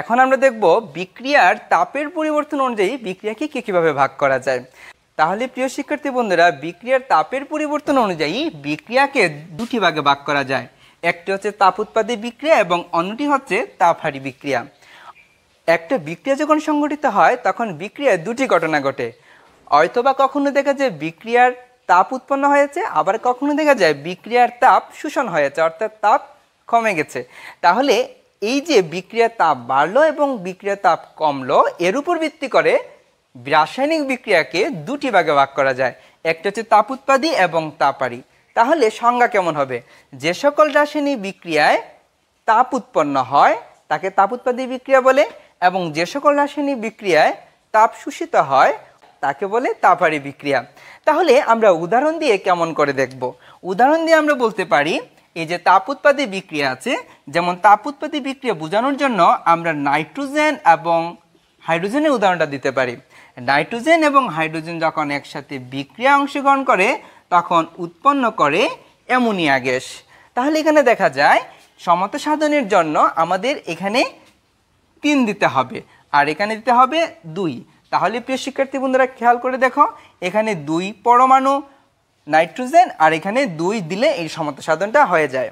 এখন আমরা দেখব বিক্রিয়ার তাপের পরিবর্তন অনুযায়ী বিক্রিয়াকে কী কীভাবে ভাগ করা যায় তাহলে প্রিয় শিক্ষার্থী বন্ধুরা বিক্রিয়ার তাপের পরিবর্তন অনুযায়ী বিক্রিয়াকে দুটি ভাগে ভাগ করা যায় একটি হচ্ছে তাপ উৎপাদী বিক্রিয়া এবং অন্যটি হচ্ছে তাপহারী বিক্রিয়া একটা বিক্রিয়া যখন সংঘটিত হয় তখন বিক্রিয়ায় দুটি ঘটনা ঘটে হয়তোবা কখনো দেখা যায় বিক্রিয়ার তাপ উৎপন্ন হয়েছে আবার কখনো দেখা যায় বিক্রিয়ার তাপ শোষণ হয়েছে অর্থাৎ তাপ কমে গেছে তাহলে এই যে বিক্রিয়া তাপ বাড়লো এবং বিক্রিয়া তাপ কমলো এর উপর ভিত্তি করে রাসায়নিক বিক্রিয়াকে দুটি ভাগে ভাগ করা যায় একটা হচ্ছে তাপ উৎপাদী এবং তাপারি তাহলে সংজ্ঞা কেমন হবে যে সকল রাসায়নিক বিক্রিয়ায় তাপ উৎপন্ন হয় তাকে তাপ উৎপাদী বিক্রিয়া বলে এবং যে সকল রাসায়নিক বিক্রিয়ায় তাপ শোষিত হয় তাকে বলে তাপারি বিক্রিয়া তাহলে আমরা উদাহরণ দিয়ে কেমন করে দেখব উদাহরণ দিয়ে আমরা বলতে পারি এই যে তাপ উৎপাদী বিক্রিয়া আছে যেমন তাপ উৎপাদী বিক্রিয়া বোঝানোর জন্য আমরা নাইট্রোজেন এবং হাইড্রোজেনের উদাহরণটা দিতে পারি নাইট্রোজেন এবং হাইড্রোজেন যখন একসাথে বিক্রিয়া অংশগ্রহণ করে তখন উৎপন্ন করে অ্যামোনিয়া গ্যাস তাহলে এখানে দেখা যায় সমতা সাধনের জন্য আমাদের এখানে তিন দিতে হবে আর এখানে দিতে হবে দুই তাহলে প্রিয় শিক্ষার্থী বন্ধুরা খেয়াল করে দেখো এখানে দুই পরমাণু নাইট্রোজেন আর এখানে দুই দিলে এই সমতা সাধনটা হয়ে যায়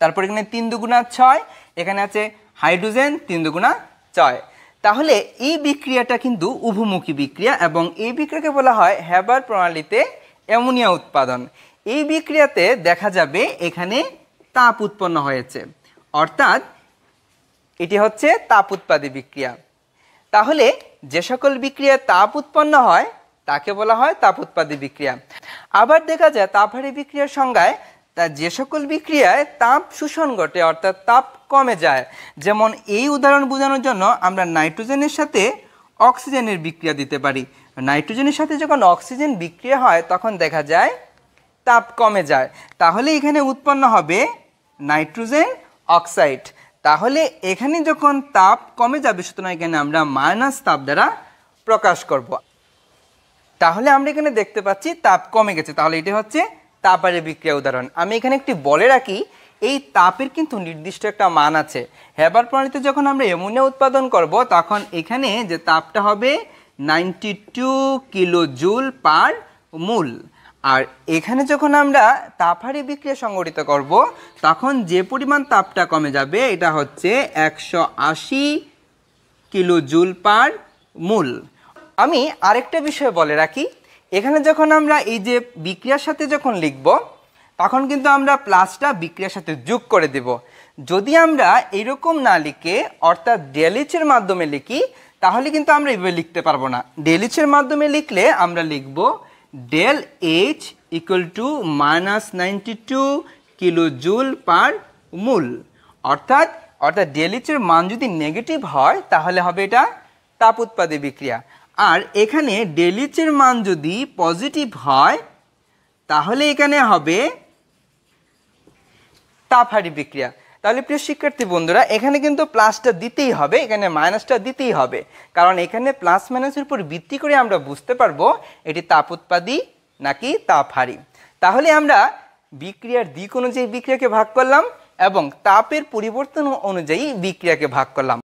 তারপর এখানে তিন দুগুণা ছয় এখানে আছে হাইড্রোজেন তিন দুগুণা ছয় তাহলে এই বিক্রিয়াটা কিন্তু উভমুখী বিক্রিয়া এবং এই বিক্রিয়াকে বলা হয় হ্যাবার প্রণালীতে অ্যামোনিয়া উৎপাদন এই বিক্রিয়াতে দেখা যাবে এখানে তাপ উৎপন্ন হয়েছে অর্থাৎ এটি হচ্ছে তাপ উৎপাদী বিক্রিয়া তাহলে যে সকল বিক্রিয়া তাপ উৎপন্ন হয় তাকে বলা হয় তাপ উৎপাদী বিক্রিয়া আবার দেখা যায় তাপহারী বিক্রিয়ার সংজ্ঞায় তা যে সকল বিক্রিয়ায় তাপ শোষণ ঘটে অর্থাৎ তাপ কমে যায় যেমন এই উদাহরণ বোঝানোর জন্য আমরা নাইট্রোজেনের সাথে অক্সিজেনের বিক্রিয়া দিতে পারি নাইট্রোজেনের সাথে যখন অক্সিজেন বিক্রিয়া হয় তখন দেখা যায় তাপ কমে যায় তাহলে এখানে উৎপন্ন হবে নাইট্রোজেন অক্সাইড তাহলে এখানে যখন তাপ কমে যাবে সুতরাং এখানে আমরা মাইনাস তাপ দ্বারা প্রকাশ করব তাহলে আমরা এখানে দেখতে পাচ্ছি তাপ কমে গেছে তাহলে এটি হচ্ছে তাপের বিক্রিয়া উদাহরণ আমি এখানে একটি বলে রাখি এই তাপের কিন্তু নির্দিষ্ট একটা মান আছে হেবার প্রণালীতে যখন আমরা অ্যামোনিয়া উৎপাদন করব তখন এখানে যে তাপটা হবে ninety two kilo joule per mole আর এখানে যখন আমরা তাপহারি বিক্রিয়া সংগঠিত করব তখন যে পরিমাণ তাপটা কমে যাবে এটা হচ্ছে একশো আশি কিলো জুল পার মূল আমি আরেকটা বিষয় বলে রাখি এখানে যখন আমরা এই যে বিক্রিয়ার সাথে যখন লিখব তখন কিন্তু আমরা প্লাসটা বিক্রিয়ার সাথে যোগ করে দেব যদি আমরা এরকম না লিখে অর্থাৎ ডেলিচের মাধ্যমে লিখি তাহলে কিন্তু আমরা এভাবে লিখতে পারবো না ডেলিচের মাধ্যমে লিখলে আমরা লিখব del H equal to minus ninety two kilo joule per mole অর্থাৎ অর্থাৎ ডেলিচের মান যদি নেগেটিভ হয় তাহলে হবে এটা তাপ উৎপাদী বিক্রিয়া আর এখানে ডেলিচের মান যদি পজিটিভ হয় তাহলে এখানে হবে তাপহারি বিক্রিয়া তাহলে প্রিয় শিক্ষার্থী বন্ধুরা এখানে কিন্তু প্লাসটা দিতেই হবে এখানে মাইনাসটা দিতেই হবে কারণ এখানে প্লাস মাইনাসের উপর ভিত্তি করে আমরা বুঝতে পারবো এটি তাপ উৎপাদী নাকি তাপহারি তাহলে আমরা বিক্রিয়ার দিক অনুযায়ী বিক্রিয়াকে ভাগ করলাম এবং তাপের পরিবর্তন অনুযায়ী বিক্রিয়াকে ভাগ করলাম